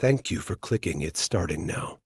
Thank you for clicking It's Starting Now.